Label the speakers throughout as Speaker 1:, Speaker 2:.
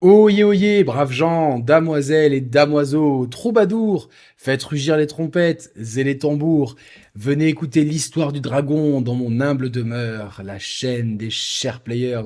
Speaker 1: Oyez, oh braves gens, damoiselles et damoiseaux, troubadours, faites rugir les trompettes et les tambours, venez écouter l'histoire du dragon dans mon humble demeure, la chaîne des chers players.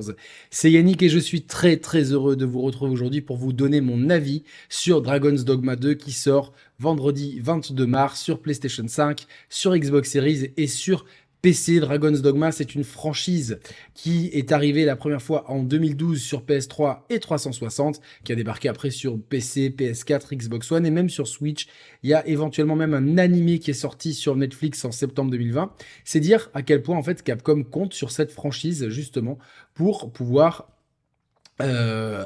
Speaker 1: C'est Yannick et je suis très très heureux de vous retrouver aujourd'hui pour vous donner mon avis sur Dragon's Dogma 2 qui sort vendredi 22 mars sur PlayStation 5, sur Xbox Series et sur PC, Dragon's Dogma, c'est une franchise qui est arrivée la première fois en 2012 sur PS3 et 360, qui a débarqué après sur PC, PS4, Xbox One et même sur Switch. Il y a éventuellement même un animé qui est sorti sur Netflix en septembre 2020. C'est dire à quel point en fait Capcom compte sur cette franchise justement pour pouvoir euh,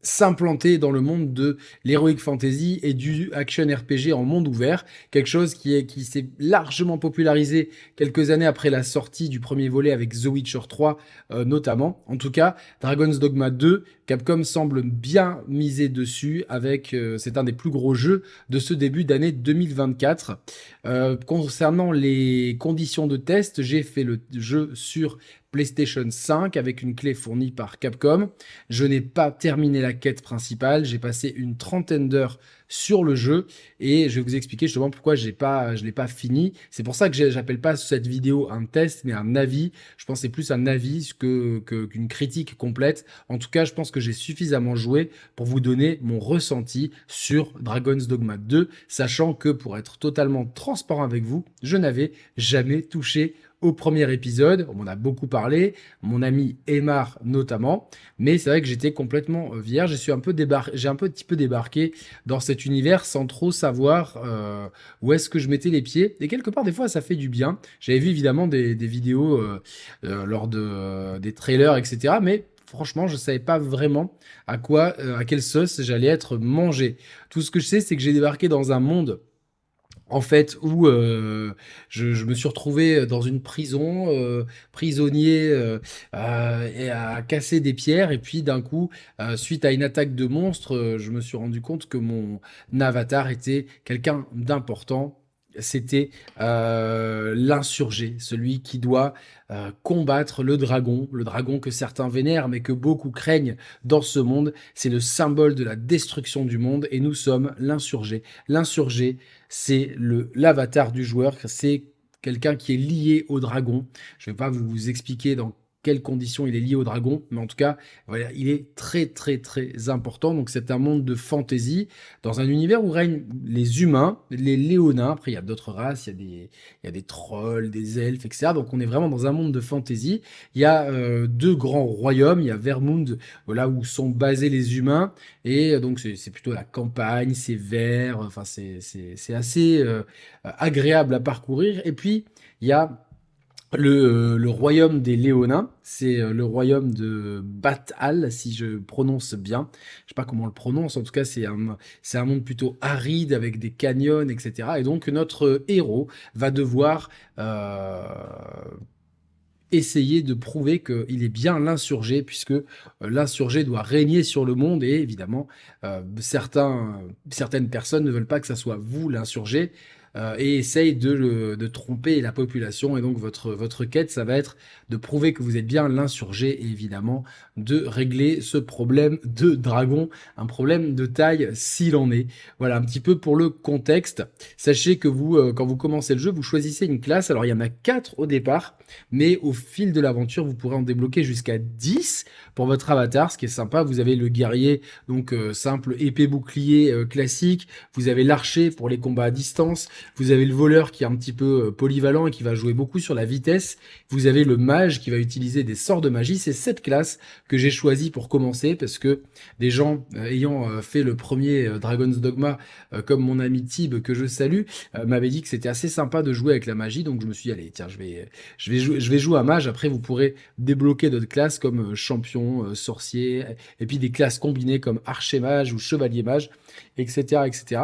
Speaker 1: s'implanter dans le monde de l'heroic fantasy et du action RPG en monde ouvert, quelque chose qui est qui s'est largement popularisé quelques années après la sortie du premier volet avec The Witcher 3 euh, notamment. En tout cas, Dragon's Dogma 2, Capcom semble bien miser dessus avec euh, c'est un des plus gros jeux de ce début d'année 2024. Euh, concernant les conditions de test, j'ai fait le jeu sur PlayStation 5 avec une clé fournie par Capcom. Je n'ai pas terminé la quête principale, j'ai passé une trentaine d'heures sur le jeu et je vais vous expliquer justement pourquoi j'ai pas, je l'ai pas fini. C'est pour ça que j'appelle pas cette vidéo un test mais un avis. Je pense c'est plus un avis que qu'une critique complète. En tout cas, je pense que j'ai suffisamment joué pour vous donner mon ressenti sur Dragon's Dogma 2, sachant que pour être totalement transparent avec vous, je n'avais jamais touché au premier épisode, on a beaucoup parlé, mon ami Aymar notamment, mais c'est vrai que j'étais complètement euh, vierge, j'ai un, peu débarqué, j'ai un petit peu débarqué dans cet univers sans trop savoir euh, où est-ce que je mettais les pieds, et quelque part des fois ça fait du bien, j'avais vu évidemment des, vidéos euh, lors de, des trailers, etc., mais franchement, je savais pas vraiment à quoi, à quelle sauce j'allais être mangé. Tout ce que je sais, c'est que j'ai débarqué dans un monde en fait, où euh, je, me suis retrouvé euh, dans une prison, euh, prisonnier, et à casser des pierres. Et puis d'un coup, suite à une attaque de monstre, je me suis rendu compte que mon avatar était quelqu'un d'important c'était euh, l'insurgé, celui qui doit euh, combattre le dragon, le dragon que certains vénèrent mais que beaucoup craignent dans ce monde. C'est le symbole de la destruction du monde et nous sommes l'insurgé. L'insurgé, c'est le l'avatar du joueur, c'est quelqu'un qui est lié au dragon. Je ne vais pas vous expliquer dans quelles conditions il est lié au dragon, mais en tout cas, voilà, il est très très très important. Donc c'est un monde de fantasy dans un univers où règnent les humains, les léonins. Après, il y a d'autres races, il y a des, il y a des trolls, des elfes, etc. Donc on est vraiment dans un monde de fantasy. Il y a euh, deux grands royaumes. Il y a Vermund, voilà où sont basés les humains, et euh, donc c'est plutôt la campagne, c'est vert. Enfin, c'est assez euh, agréable à parcourir. Et puis il y a euh, le, royaume des Léonins, c'est euh, le royaume de Batal, si je prononce bien. Je ne sais pas comment on le prononce, en tout cas, c'est un, monde plutôt aride avec des canyons, etc. Et donc, notre euh, héros va devoir essayer de prouver qu'il est bien l'insurgé, puisque l'insurgé doit régner sur le monde, et évidemment, certaines personnes ne veulent pas que ce soit vous l'insurgé, euh, et essaye de, tromper la population. Et donc votre, quête, ça va être de prouver que vous êtes bien l'insurgé et évidemment de régler ce problème de dragon, un problème de taille s'il en est. Voilà un petit peu pour le contexte. Sachez que vous, euh, quand vous commencez le jeu, vous choisissez une classe. Alors il y en a 4 au départ, mais au fil de l'aventure, vous pourrez en débloquer jusqu'à 10 pour votre avatar, ce qui est sympa. Vous avez le guerrier, donc euh, simple épée bouclier classique. Vous avez l'archer pour les combats à distance. Vous avez le voleur qui est un petit peu euh, polyvalent et qui va jouer beaucoup sur la vitesse. Vous avez le mage qui va utiliser des sorts de magie. C'est cette classe que j'ai choisie pour commencer parce que des gens euh, ayant euh, fait le premier Dragon's Dogma, comme mon ami Tib que je salue, m'avaient dit que c'était assez sympa de jouer avec la magie. Donc je me suis dit, allez, tiens, je vais, je vais, jouer, je vais jouer à mage. Après, vous pourrez débloquer d'autres classes comme champion, sorcier, et puis des classes combinées comme archer mage ou chevalier mage, etc., etc.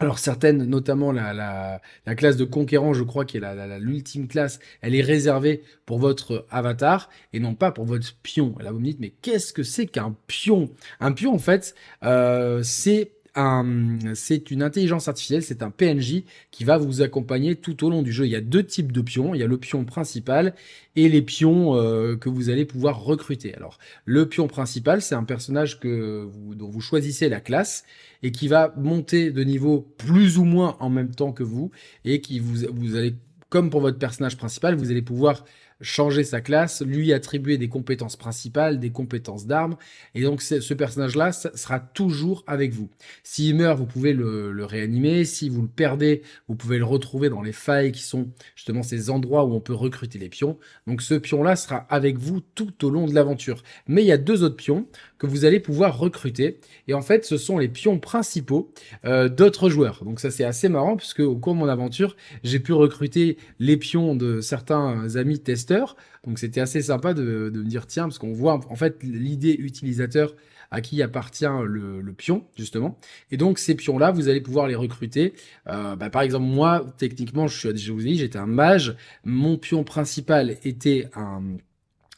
Speaker 1: Alors certaines, notamment la, classe de conquérant, je crois, qui est l'ultime classe, elle est réservée pour votre avatar et non pas pour votre pion. Là, vous me dites, mais qu'est-ce que c'est qu'un pion Un pion, en fait, euh, c'est un, c'est une intelligence artificielle, c'est un PNJ qui va vous accompagner tout au long du jeu. Il y a deux types de pions. Il y a le pion principal et les pions euh, que vous allez pouvoir recruter. Alors, le pion principal, c'est un personnage que dont vous choisissez la classe et qui va monter de niveau plus ou moins en même temps que vous et qui vous, vous allez, comme pour votre personnage principal, vous allez pouvoir changer sa classe, lui attribuer des compétences principales, des compétences d'armes. Et donc ce personnage-là sera toujours avec vous. S'il meurt, vous pouvez le, réanimer. Si vous le perdez, vous pouvez le retrouver dans les failles qui sont justement ces endroits où on peut recruter les pions. Donc ce pion-là sera avec vous tout au long de l'aventure. Mais il y a deux autres pions que vous allez pouvoir recruter. Et en fait, ce sont les pions principaux euh, d'autres joueurs. Donc ça c'est assez marrant puisque au cours de mon aventure, j'ai pu recruter les pions de certains amis testeurs donc c'était assez sympa de, me dire tiens, parce qu'on voit en fait l'idée utilisateur à qui appartient le, pion, justement. Et donc ces pions-là, vous allez pouvoir les recruter. Euh, bah, par exemple, moi, techniquement, je, suis, je vous ai dit, j'étais un mage. Mon pion principal était un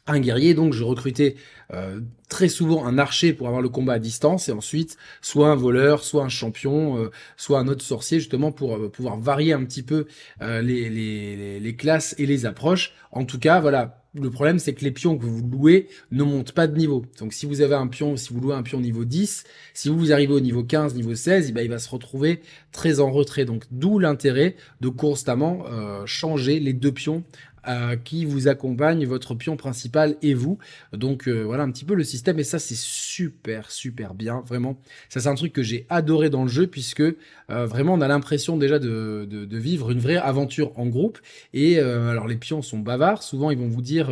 Speaker 1: un guerrier, donc je recrutais euh, très souvent un archer pour avoir le combat à distance, et ensuite soit un voleur, soit un champion, euh, soit un autre sorcier, justement pour euh, pouvoir varier un petit peu les, les, classes et les approches. En tout cas, voilà, le problème c'est que les pions que vous louez ne montent pas de niveau. Donc si vous avez un pion, si vous louez un pion niveau 10, si vous arrivez au niveau 15, niveau 16, eh ben, il va se retrouver très en retrait. Donc d'où l'intérêt de constamment changer les deux pions euh, qui vous accompagne, votre pion principal et vous. Donc euh, voilà un petit peu le système et ça c'est super super bien vraiment. Ça c'est un truc que j'ai adoré dans le jeu puisque euh, vraiment on a l'impression déjà de, vivre une vraie aventure en groupe et alors les pions sont bavards, souvent ils vont vous dire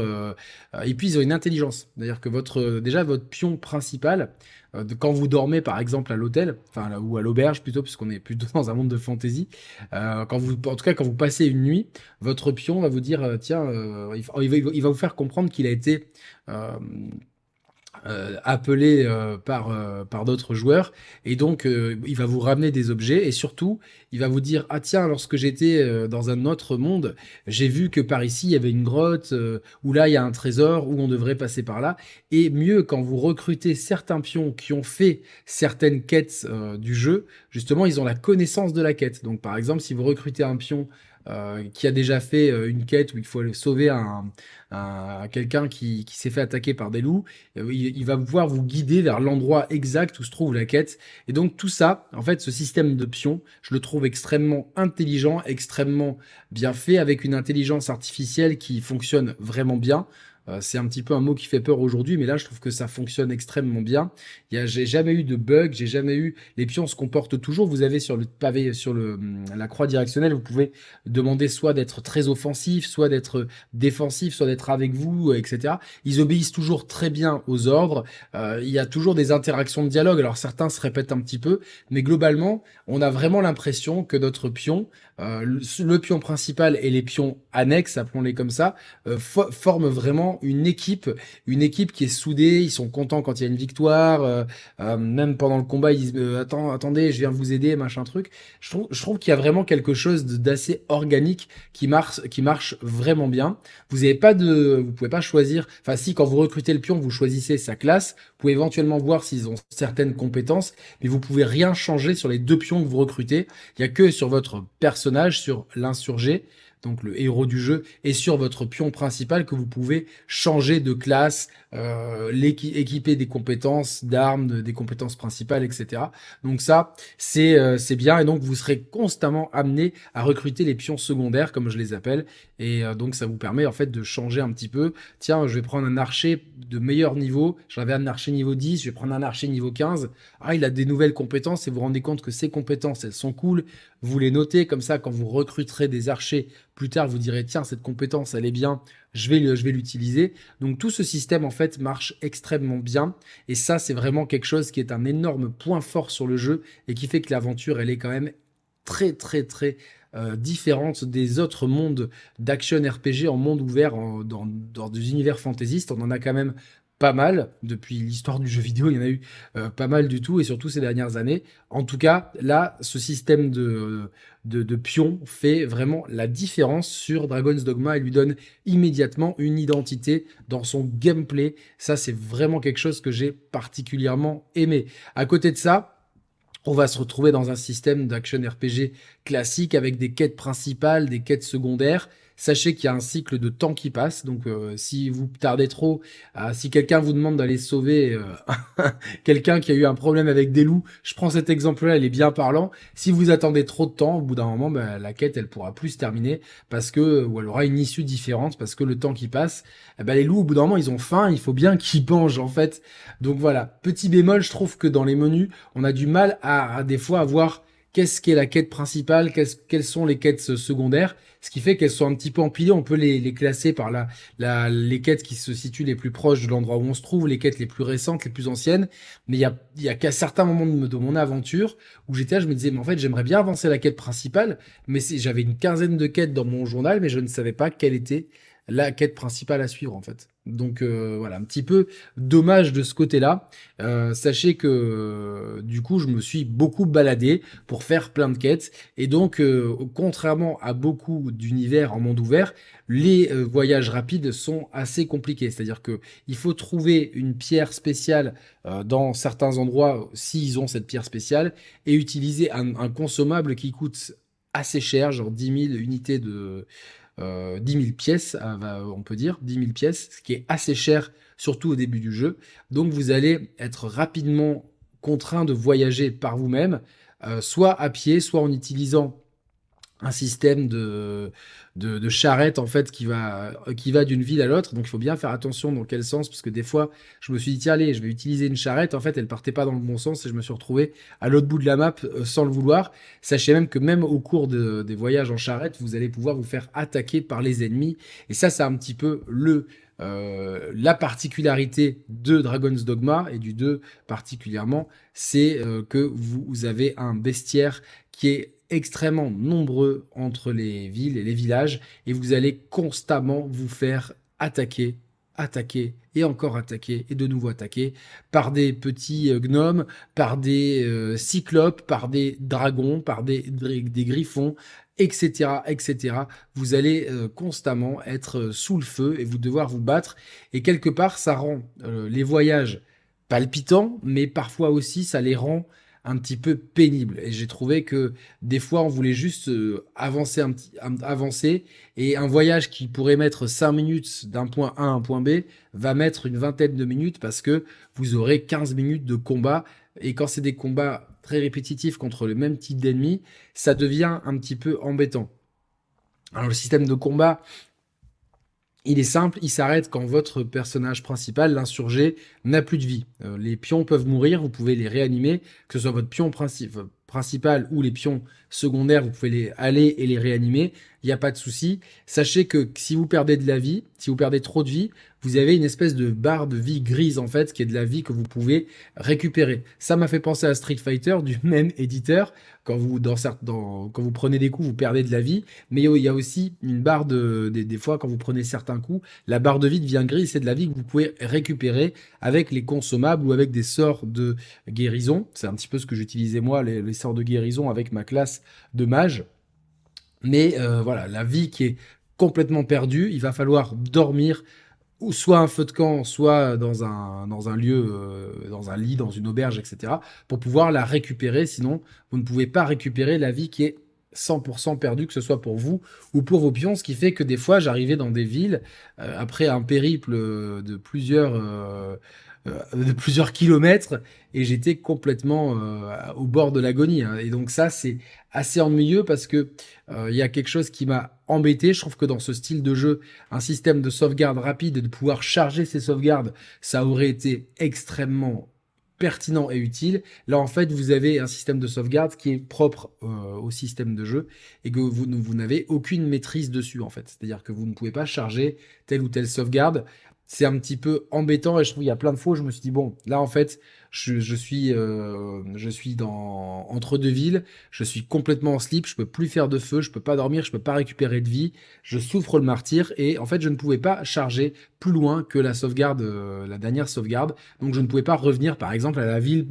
Speaker 1: et puis ils ont une intelligence. D'ailleurs que votre déjà votre pion principal euh, quand vous dormez par exemple à l'hôtel, enfin ou à l'auberge plutôt, puisqu'on est plutôt dans un monde de fantaisie, euh, quand vous, en tout cas quand vous passez une nuit, votre pion va vous dire euh, tiens, il, va, vous faire comprendre qu'il a été euh, appelé euh, par, euh, par d'autres joueurs. Et donc, il va vous ramener des objets et surtout, il va vous dire Ah, tiens, lorsque j'étais dans un autre monde, j'ai vu que par ici, il y avait une grotte, où là, il y a un trésor, où on devrait passer par là. Et mieux, quand vous recrutez certains pions qui ont fait certaines quêtes du jeu, justement, ils ont la connaissance de la quête. Donc, par exemple, si vous recrutez un pion euh, qui a déjà fait euh, une quête où il faut aller sauver un, quelqu'un qui, s'est fait attaquer par des loups, il, il, va pouvoir vous guider vers l'endroit exact où se trouve la quête. Et donc tout ça, en fait, ce système d'options, je le trouve extrêmement intelligent, extrêmement bien fait, avec une intelligence artificielle qui fonctionne vraiment bien. Euh, c'est un petit peu un mot qui fait peur aujourd'hui, mais là, je trouve que ça fonctionne extrêmement bien. Il y a, J'ai jamais eu de bug, j'ai jamais eu. Les pions se comportent toujours. Vous avez sur le pavé, sur hum, la croix directionnelle, vous pouvez demander soit d'être très offensif, soit d'être défensif, soit d'être avec vous, euh, etc. Ils obéissent toujours très bien aux ordres. Euh, il y a toujours des interactions de dialogue. Alors certains se répètent un petit peu, mais globalement, on a vraiment l'impression que notre pion euh, le, le, pion principal et les pions annexes, appelons-les comme ça, euh, forment vraiment une équipe, une équipe qui est soudée. Ils sont contents quand il y a une victoire, euh, même pendant le combat, ils disent attendez, je viens vous aider, machin truc. Je trouve, je trouve qu'il y a vraiment quelque chose d'assez organique qui marche, qui marche vraiment bien. Vous n'avez pas de, vous pouvez pas choisir. Enfin, si quand vous recrutez le pion, vous choisissez sa classe vous pouvez éventuellement voir s'ils ont certaines compétences, mais vous pouvez rien changer sur les deux pions que vous recrutez. Il n'y a que sur votre personnage, sur l'insurgé, donc le héros du jeu, et sur votre pion principal que vous pouvez changer de classe, euh, des compétences, d'armes, des compétences principales, etc. Donc ça, euh, c'est bien. Et donc vous serez constamment amené à recruter les pions secondaires, comme je les appelle. Et euh, donc ça vous permet en fait de changer un petit peu. Tiens, je vais prendre un archer de meilleur niveau. J'avais un archer niveau 10, je vais prendre un archer niveau 15. Ah, il a des nouvelles compétences et vous vous rendez compte que ces compétences, elles sont cool. Vous les notez comme ça quand vous recruterez des archers plus tard, vous direz tiens, cette compétence, elle est bien je vais, je vais l'utiliser. Donc tout ce système en fait marche extrêmement bien et ça c'est vraiment quelque chose qui est un énorme point fort sur le jeu et qui fait que l'aventure elle est quand même très très très euh, différente des autres mondes d'action RPG en monde ouvert dans, dans, des univers fantaisistes. On en a quand même pas mal depuis l'histoire du jeu vidéo, il y en a eu euh, pas mal du tout, et surtout ces dernières années. En tout cas, là, ce système de, de, de fait vraiment la différence sur Dragon's Dogma et lui donne immédiatement une identité dans son gameplay. Ça, c'est vraiment quelque chose que j'ai particulièrement aimé. À côté de ça, on va se retrouver dans un système d'action RPG classique avec des quêtes principales, des quêtes secondaires sachez qu'il y a un cycle de temps qui passe. Donc, euh, si vous tardez trop, euh, si quelqu'un vous demande d'aller sauver euh, quelqu'un qui a eu un problème avec des loups, je prends cet exemple-là, il est bien parlant. Si vous attendez trop de temps, au bout d'un moment, bah, la quête, elle pourra plus se terminer parce que, ou elle aura une issue différente parce que le temps qui passe, eh ben, les loups, au bout d'un moment, ils ont faim, il faut bien qu'ils mangent, en fait. Donc voilà. Petit bémol, je trouve que dans les menus, on a du mal à, à des fois avoir qu'est-ce qui est la quête principale, qu'est-ce quelles sont les quêtes euh, secondaires, ce qui fait qu'elles sont un petit peu empilées. On peut les, classer par la, les quêtes qui se situent les plus proches de l'endroit où on se trouve, les quêtes les plus récentes, les plus anciennes. Mais il y a, y qu'à certains moments de, de, mon aventure où j'étais là, je me disais, mais en fait, j'aimerais bien avancer la quête principale, mais j'avais une quinzaine de quêtes dans mon journal, mais je ne savais pas quelle était la quête principale à suivre en fait. Donc euh, voilà, un petit peu dommage de ce côté-là. Euh, sachez que euh, du coup, je me suis beaucoup baladé pour faire plein de quêtes. Et donc, contrairement à beaucoup d'univers en monde ouvert, les voyages rapides sont assez compliqués. C'est-à-dire que il faut trouver une pierre spéciale dans certains endroits, s'ils ont cette pierre spéciale, et utiliser un, un consommable qui coûte assez cher, genre 10 000 unités de 10 euh, 000 pièces, euh, on peut dire, 10 000 pièces, ce qui est assez cher, surtout au début du jeu. Donc vous allez être rapidement contraint de voyager par vous-même, euh, soit à pied, soit en utilisant un système de, de, charrette en fait qui va, qui va d'une ville à l'autre. Donc il faut bien faire attention dans quel sens, parce que des fois je me suis dit tiens allez je vais utiliser une charrette. En fait elle partait pas dans le bon sens et je me suis retrouvé à l'autre bout de la map euh, sans le vouloir. Sachez même que même au cours des voyages en charrette vous allez pouvoir vous faire attaquer par les ennemis. Et ça c'est un petit peu le euh, la particularité de Dragon's Dogma et du 2 particulièrement, c'est euh, que vous avez un bestiaire qui est extrêmement nombreux entre les villes et les villages et vous allez constamment vous faire attaquer attaquer et encore attaquer et de nouveau attaquer par des petits euh, gnomes, par des euh, cyclopes, par des dragons, par des, des griffons, etc., etc. Vous allez euh, constamment être sous le feu et vous devoir vous battre. Et quelque part, ça rend les voyages palpitants, mais parfois aussi ça les rend un petit peu pénible. Et j'ai trouvé que des fois, on voulait juste euh, avancer, un petit, avancer. Et un voyage qui pourrait mettre 5 minutes d'un point A à un point B va mettre une vingtaine de minutes parce que vous aurez 15 minutes de combat. Et quand c'est des combats très répétitifs contre le même type d'ennemi, ça devient un petit peu embêtant. Alors le système de combat il est simple, il s'arrête quand votre personnage principal, l'insurgé, n'a plus de vie. Euh, les pions peuvent mourir, vous pouvez les réanimer, que ce soit votre pion euh, principal ou les pions secondaires, vous pouvez les aller et les réanimer, il n'y a pas de souci. Sachez que si vous perdez de la vie, si vous perdez trop de vie, vous avez une espèce de barre de vie grise en fait, qui est de la vie que vous pouvez récupérer. Ça m'a fait penser à Street Fighter du même éditeur. Quand vous, quand vous prenez des coups, vous perdez de la vie, mais il y a aussi une barre de, des, fois quand vous prenez certains coups, la barre de vie devient grise, c'est de la vie que vous pouvez récupérer avec les consommables ou avec des sorts de guérison. C'est un petit peu ce que j'utilisais moi, les, les sorts de guérison avec ma classe de mage. Mais euh, voilà, la vie qui est complètement perdue, il va falloir dormir ou soit un feu de camp, soit dans un, dans un lieu, euh, dans un lit, dans une auberge, etc., pour pouvoir la récupérer. Sinon, vous ne pouvez pas récupérer la vie qui est 100% perdue, que ce soit pour vous ou pour vos pions, ce qui fait que des fois, j'arrivais dans des villes, euh, après un périple de plusieurs, euh, de plusieurs kilomètres et j'étais complètement euh, au bord de l'agonie. Hein. Et donc ça, c'est assez ennuyeux parce que euh, il y a quelque chose qui m'a embêté. Je trouve que dans ce style de jeu, un système de sauvegarde rapide et de pouvoir charger ses sauvegardes, ça aurait été extrêmement pertinent et utile. Là, en fait, vous avez un système de sauvegarde qui est propre au système de jeu et que vous, vous n'avez aucune maîtrise dessus, en fait. C'est-à-dire que vous ne pouvez pas charger telle ou telle sauvegarde c'est un petit peu embêtant et je trouve il y a plein de fois je me suis dit bon là en fait je, je suis euh, je suis dans entre deux villes je suis complètement en slip je peux plus faire de feu je peux pas dormir je peux pas récupérer de vie je souffre le martyr et en fait je ne pouvais pas charger plus loin que la sauvegarde euh, la dernière sauvegarde donc je ne pouvais pas revenir par exemple à la ville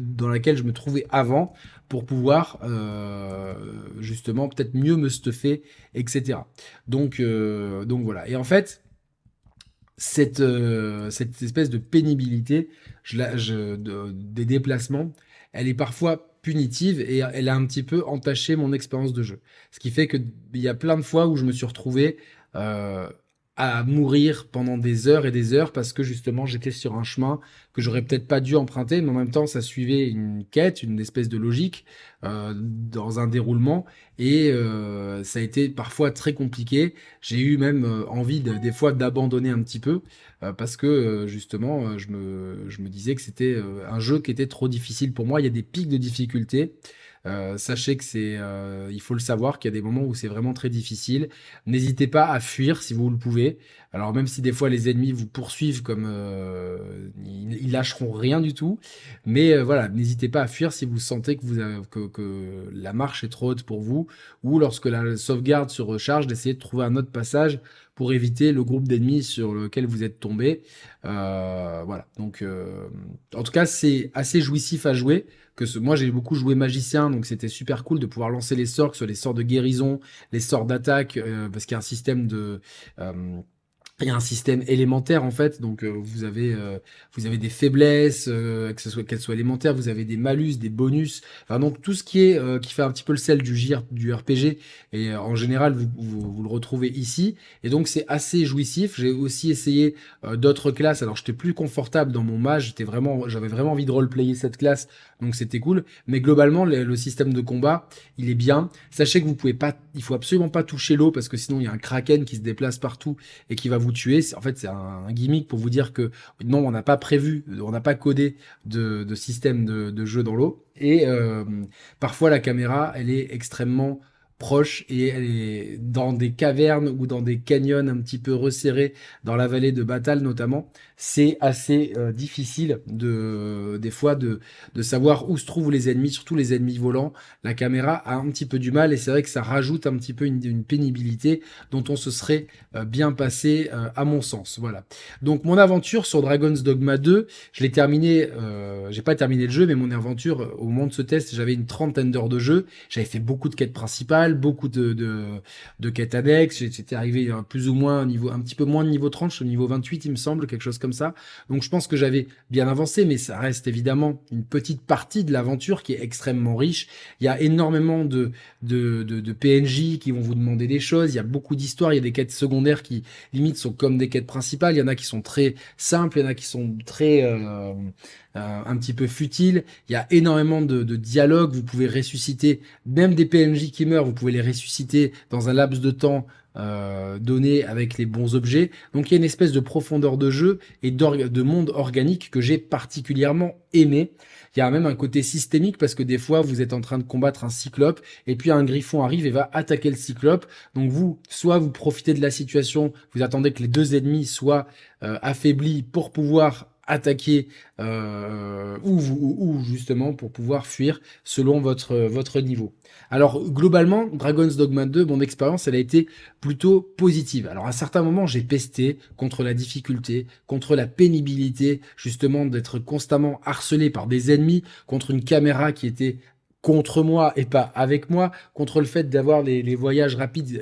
Speaker 1: dans laquelle je me trouvais avant pour pouvoir euh, justement peut-être mieux me stuffer etc donc euh, donc voilà et en fait cette, euh, cette espèce de pénibilité je, des déplacements, elle est parfois punitive et elle a un petit peu entaché mon expérience de jeu. Ce qui fait qu'il y a plein de fois où je me suis retrouvé euh, à mourir pendant des heures et des heures parce que justement j'étais sur un chemin que j'aurais peut-être pas dû emprunter, mais en même temps ça suivait une quête, une espèce de logique euh, dans un déroulement et euh, ça a été parfois très compliqué. J'ai eu même euh, envie des fois d'abandonner un petit peu parce que justement je me, je me disais que c'était un jeu qui était trop difficile pour moi. Il y a des pics de difficulté. Euh, sachez que c'est, euh, il faut le savoir qu'il y a des moments où c'est vraiment très difficile. N'hésitez pas à fuir si vous le pouvez. Alors même si des fois les ennemis vous poursuivent comme euh, ils, lâcheront rien du tout, mais voilà, n'hésitez pas à fuir si vous sentez que vous que, que, la marche est trop haute pour vous ou lorsque la sauvegarde se recharge, d'essayer de trouver un autre passage pour éviter le groupe d'ennemis sur lequel vous êtes tombé. Euh, voilà. Donc, euh, en tout cas, c'est assez jouissif à jouer. Que moi, j'ai beaucoup joué magicien, donc c'était super cool de pouvoir lancer les sorts, que ce soit les sorts de guérison, les sorts d'attaque, euh, parce qu'il y a un système de il y a un système élémentaire en fait, donc euh, vous avez euh, vous avez des faiblesses, euh, que ce soit qu'elles soient élémentaires, vous avez des malus, des bonus, enfin donc tout ce qui est qui fait un petit peu le sel du JR, du RPG et en général vous, le retrouvez ici et donc c'est assez jouissif. J'ai aussi essayé d'autres classes, alors j'étais plus confortable dans mon mage, j'étais vraiment j'avais vraiment envie de roleplayer cette classe, donc c'était cool. Mais globalement le, le, système de combat il est bien. Sachez que vous pouvez pas, il faut absolument pas toucher l'eau parce que sinon il y a un kraken qui se déplace partout et qui va vous tuer En fait, c'est un, gimmick pour vous dire que non, on n'a pas prévu, on n'a pas codé de, système de, jeu dans l'eau. Et euh, parfois, la caméra, elle est extrêmement proche et elle est dans des cavernes ou dans des canyons un petit peu resserrés dans la vallée de Batal notamment c'est assez euh, difficile de, des fois de, de savoir où se trouvent les ennemis, surtout les ennemis volants. La caméra a un petit peu du mal et c'est vrai que ça rajoute un petit peu une, pénibilité dont on se serait euh, bien passé euh, à mon sens. Voilà. Donc mon aventure sur Dragon's Dogma 2, je l'ai terminé, j'ai pas terminé le jeu, mais mon aventure au moment de ce test, j'avais une trentaine d'heures de jeu. J'avais fait beaucoup de quêtes principales, beaucoup de, de, de quêtes annexes. J'étais arrivé hein, plus ou moins au niveau, un petit peu moins de niveau 30, au niveau 28 il me semble, quelque chose comme ça. Donc je pense que j'avais bien avancé, mais ça reste évidemment une petite partie de l'aventure qui est extrêmement riche. Il y a énormément de, de, PNJ qui vont vous demander des choses, il y a beaucoup d'histoires, il y a des quêtes secondaires qui limite sont comme des quêtes principales, il y en a qui sont très simples, il y en a qui sont très... Euh, euh, un petit peu futile. Il y a énormément de, de dialogues. Vous pouvez ressusciter même des PNJ qui meurent. Vous pouvez les ressusciter dans un laps de temps euh, donné avec les bons objets. Donc il y a une espèce de profondeur de jeu et de monde organique que j'ai particulièrement aimé. Il y a même un côté systémique parce que des fois vous êtes en train de combattre un cyclope et puis un griffon arrive et va attaquer le cyclope. Donc vous, soit vous profitez de la situation, vous attendez que les deux ennemis soient euh, affaiblis pour pouvoir attaquer euh, ou, justement pour pouvoir fuir selon votre, votre niveau. Alors globalement, Dragon's Dogma 2, mon expérience, elle a été plutôt positive. Alors à certains moments, j'ai pesté contre la difficulté, contre la pénibilité, justement d'être constamment harcelé par des ennemis, contre une caméra qui était contre moi et pas avec moi, contre le fait d'avoir les, voyages rapides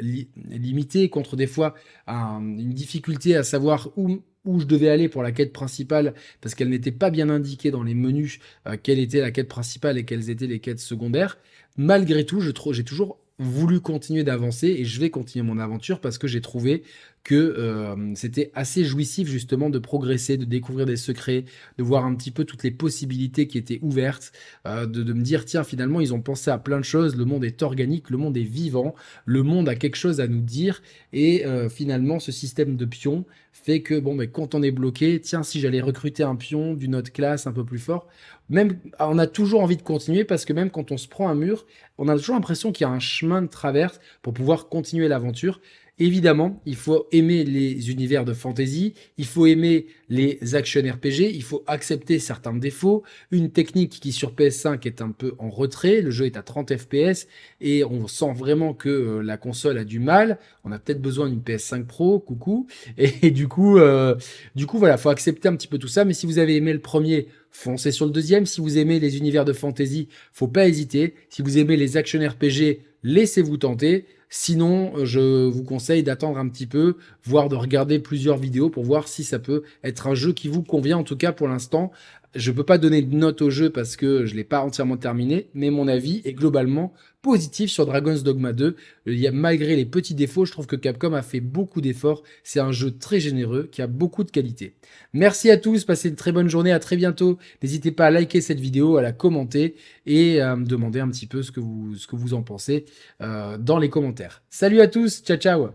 Speaker 1: limités, contre des fois une difficulté à savoir où où je devais aller pour la quête principale parce qu'elle n'était pas bien indiquée dans les menus euh, quelle était la quête principale et quelles étaient les quêtes secondaires. Malgré tout, j'ai toujours voulu continuer d'avancer et je vais continuer mon aventure parce que j'ai trouvé que euh, c'était assez jouissif justement de progresser, de découvrir des secrets, de voir un petit peu toutes les possibilités qui étaient ouvertes, euh, de, me dire tiens finalement ils ont pensé à plein de choses, le monde est organique, le monde est vivant, le monde a quelque chose à nous dire et euh, finalement ce système de pions fait que bon mais ben, quand on est bloqué, tiens si j'allais recruter un pion d'une autre classe un peu plus fort, même on a toujours envie de continuer parce que même quand on se prend un mur, on a toujours l'impression qu'il y a un chemin de traverse pour pouvoir continuer l'aventure Évidemment, il faut aimer les univers de fantasy, il faut aimer les action RPG, il faut accepter certains défauts, une technique qui sur PS5 est un peu en retrait, le jeu est à 30 FPS et on sent vraiment que euh, la console a du mal, on a peut-être besoin d'une PS5 Pro, coucou, et, du coup, euh, du coup voilà, faut accepter un petit peu tout ça, mais si vous avez aimé le premier, foncez sur le deuxième, si vous aimez les univers de fantasy, faut pas hésiter, si vous aimez les action RPG, laissez-vous tenter, Sinon, euh, je vous conseille d'attendre un petit peu, voire de regarder plusieurs vidéos pour voir si ça peut être un jeu qui vous convient. En tout cas, pour l'instant, je ne peux pas donner de note au jeu parce que je l'ai pas entièrement terminé, mais mon avis est globalement positif sur Dragon's Dogma 2. Il y a, malgré les petits défauts, je trouve que Capcom a fait beaucoup d'efforts. C'est un jeu très généreux qui a beaucoup de qualité. Merci à tous, passez une très bonne journée, à très bientôt. N'hésitez pas à liker cette vidéo, à la commenter et à me demander un petit peu ce que vous, ce que vous en pensez euh, dans les commentaires. Salut à tous, ciao ciao